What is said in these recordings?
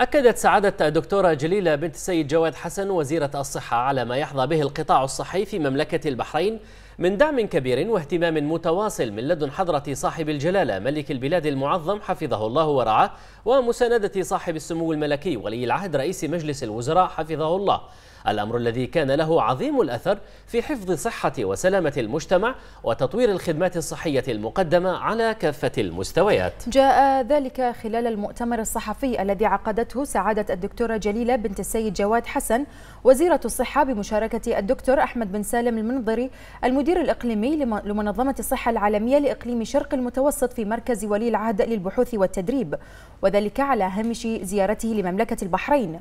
أكدت سعادة الدكتورة جليلة بنت السيد جواد حسن وزيرة الصحة على ما يحظى به القطاع الصحي في مملكة البحرين من دعم كبير واهتمام متواصل من لدن حضرة صاحب الجلالة ملك البلاد المعظم حفظه الله ورعاه ومساندة صاحب السمو الملكي ولي العهد رئيس مجلس الوزراء حفظه الله الأمر الذي كان له عظيم الأثر في حفظ صحة وسلامة المجتمع وتطوير الخدمات الصحية المقدمة على كافة المستويات جاء ذلك خلال المؤتمر الصحفي الذي عقدته سعادة الدكتورة جليلة بنت السيد جواد حسن وزيرة الصحة بمشاركة الدكتور أحمد بن سالم المنظري المدير المدير الإقليمي لمنظمة الصحة العالمية لإقليم شرق المتوسط في مركز ولي العهد للبحوث والتدريب وذلك على هامش زيارته لمملكة البحرين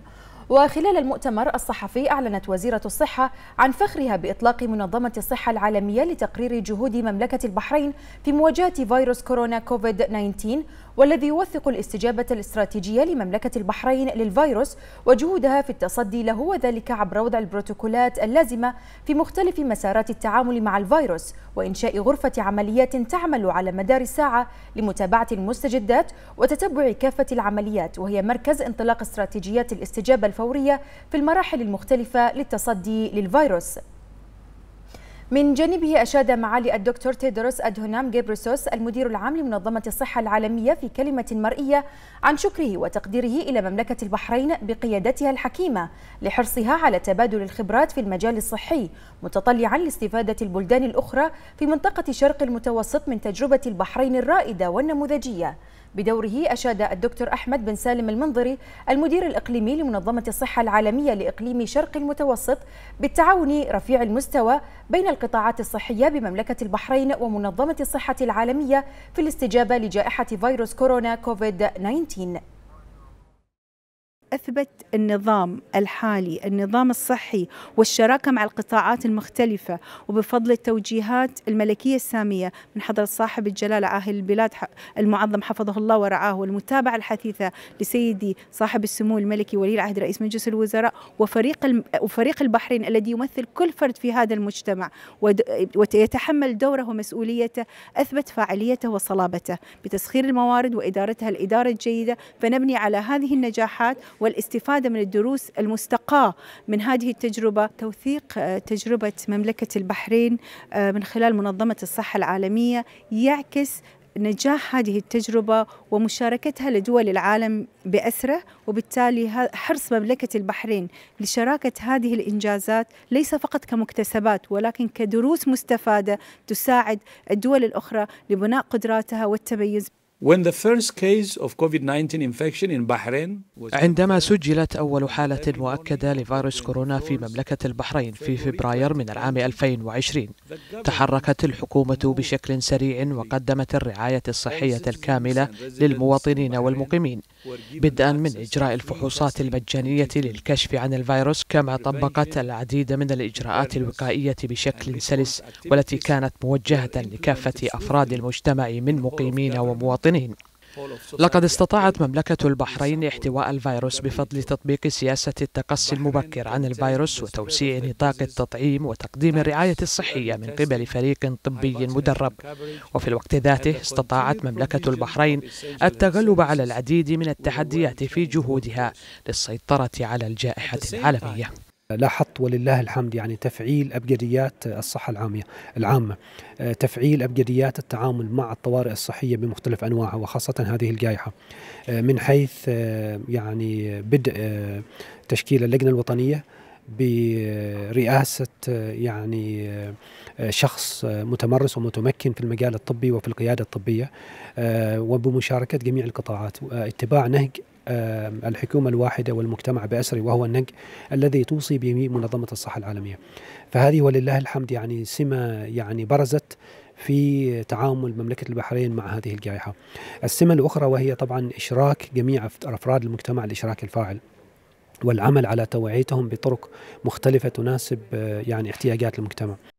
وخلال المؤتمر الصحفي أعلنت وزيرة الصحة عن فخرها بإطلاق منظمة الصحة العالمية لتقرير جهود مملكة البحرين في مواجهة فيروس كورونا كوفيد 19 والذي يوثق الاستجابة الاستراتيجية لمملكة البحرين للفيروس وجهودها في التصدي له وذلك عبر وضع البروتوكولات اللازمة في مختلف مسارات التعامل مع الفيروس وإنشاء غرفة عمليات تعمل على مدار الساعة لمتابعة المستجدات وتتبع كافة العمليات وهي مركز انطلاق استراتيجيات الاستجابة فورية في المراحل المختلفة للتصدي للفيروس من جانبه أشاد معالي الدكتور تيدروس أدهنام جيبروسوس المدير العام لمنظمة الصحة العالمية في كلمة مرئية عن شكره وتقديره إلى مملكة البحرين بقيادتها الحكيمة لحرصها على تبادل الخبرات في المجال الصحي متطلعا لاستفادة البلدان الأخرى في منطقة شرق المتوسط من تجربة البحرين الرائدة والنموذجية بدوره أشاد الدكتور أحمد بن سالم المنظري المدير الإقليمي لمنظمة الصحة العالمية لإقليم شرق المتوسط بالتعاون رفيع المستوى بين القطاعات الصحية بمملكة البحرين ومنظمة الصحة العالمية في الاستجابة لجائحة فيروس كورونا كوفيد 19 اثبت النظام الحالي النظام الصحي والشراكه مع القطاعات المختلفه وبفضل التوجيهات الملكيه الساميه من حضره صاحب الجلاله عاهل البلاد المعظم حفظه الله ورعاه والمتابعه الحثيثه لسيدي صاحب السمو الملكي ولي العهد رئيس مجلس الوزراء وفريق وفريق البحرين الذي يمثل كل فرد في هذا المجتمع ويتحمل دوره ومسؤوليته اثبت فاعليته وصلابته بتسخير الموارد وادارتها الاداره الجيده فنبني على هذه النجاحات والاستفادة من الدروس المستقاة من هذه التجربة توثيق آه، تجربة مملكة البحرين آه، من خلال منظمة الصحة العالمية يعكس نجاح هذه التجربة ومشاركتها لدول العالم بأسره وبالتالي حرص مملكة البحرين لشراكة هذه الإنجازات ليس فقط كمكتسبات ولكن كدروس مستفادة تساعد الدول الأخرى لبناء قدراتها والتميز عندما سجلت أول حالة مؤكدة لفيروس كورونا في مملكة البحرين في فبراير من العام 2020 تحركت الحكومة بشكل سريع وقدمت الرعاية الصحية الكاملة للمواطنين والمقيمين بدءا من إجراء الفحوصات المجانية للكشف عن الفيروس كما طبقت العديد من الإجراءات الوقائية بشكل سلس والتي كانت موجهة لكافة أفراد المجتمع من مقيمين ومواطنين المواطنين لقد استطاعت مملكة البحرين احتواء الفيروس بفضل تطبيق سياسة التقصي المبكر عن الفيروس وتوسيع نطاق التطعيم وتقديم الرعاية الصحية من قبل فريق طبي مدرب وفي الوقت ذاته استطاعت مملكة البحرين التغلب على العديد من التحديات في جهودها للسيطرة على الجائحة العالمية لاحظت ولله الحمد يعني تفعيل ابجديات الصحه العاميه العامه تفعيل ابجديات التعامل مع الطوارئ الصحيه بمختلف انواعها وخاصه هذه الجائحه من حيث يعني بدء تشكيل اللجنه الوطنيه برئاسة يعني شخص متمرس ومتمكن في المجال الطبي وفي القيادة الطبية وبمشاركة جميع القطاعات واتباع نهج الحكومة الواحدة والمجتمع بأسره وهو النج الذي توصي به منظمة الصحة العالمية فهذه ولله الحمد يعني سمة يعني برزت في تعامل مملكة البحرين مع هذه الجائحة السمة الأخرى وهي طبعا إشراك جميع أفراد المجتمع الإشراك الفاعل والعمل على توعيتهم بطرق مختلفة تناسب آه، يعني احتياجات المجتمع